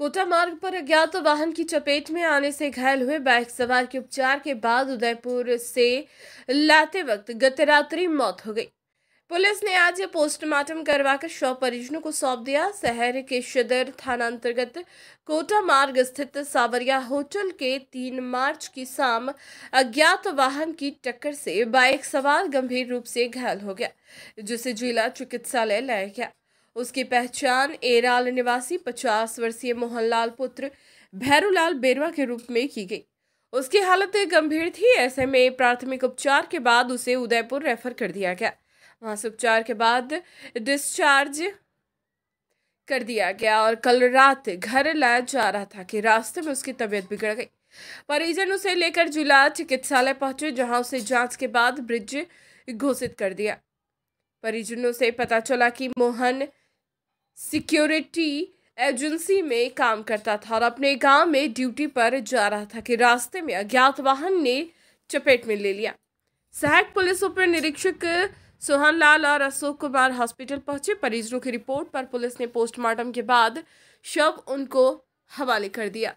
कोटा मार्ग पर अज्ञात वाहन की चपेट में आने से घायल हुए बाइक सवार के उपचार के बाद उदयपुर से लाते वक्त गत रात्रि मौत हो गई पुलिस ने आज पोस्टमार्टम करवाकर शव परिजनों को सौंप दिया शहर के शदर थाना अंतर्गत कोटा मार्ग स्थित सावरिया होटल के तीन मार्च की शाम अज्ञात वाहन की टक्कर से बाइक सवार गंभीर रूप से घायल हो गया जिसे जिला चिकित्सालय लाया गया उसकी पहचान एराल निवासी पचास वर्षीय मोहनलाल पुत्र भैरूलाल बेरवा के रूप में की गई उसकी हालत गंभीर थी ऐसे में प्राथमिक उपचार के बाद उसे उदयपुर रेफर कर दिया गया वहां से उपचार के बाद डिस्चार्ज कर दिया गया और कल रात घर लाया जा रहा था कि रास्ते में उसकी तबीयत बिगड़ गई परिजन उसे लेकर जिला चिकित्सालय पहुंचे जहां उसे जांच के बाद ब्रिज घोषित कर दिया परिजनों से पता चला कि मोहन सिक्योरिटी एजेंसी में काम करता था और अपने गांव में ड्यूटी पर जा रहा था कि रास्ते में अज्ञात वाहन ने चपेट में ले लिया सहायक पुलिस उप निरीक्षक सोहन लाल और अशोक कुमार हॉस्पिटल पहुंचे परिजनों की रिपोर्ट पर पुलिस ने पोस्टमार्टम के बाद शव उनको हवाले कर दिया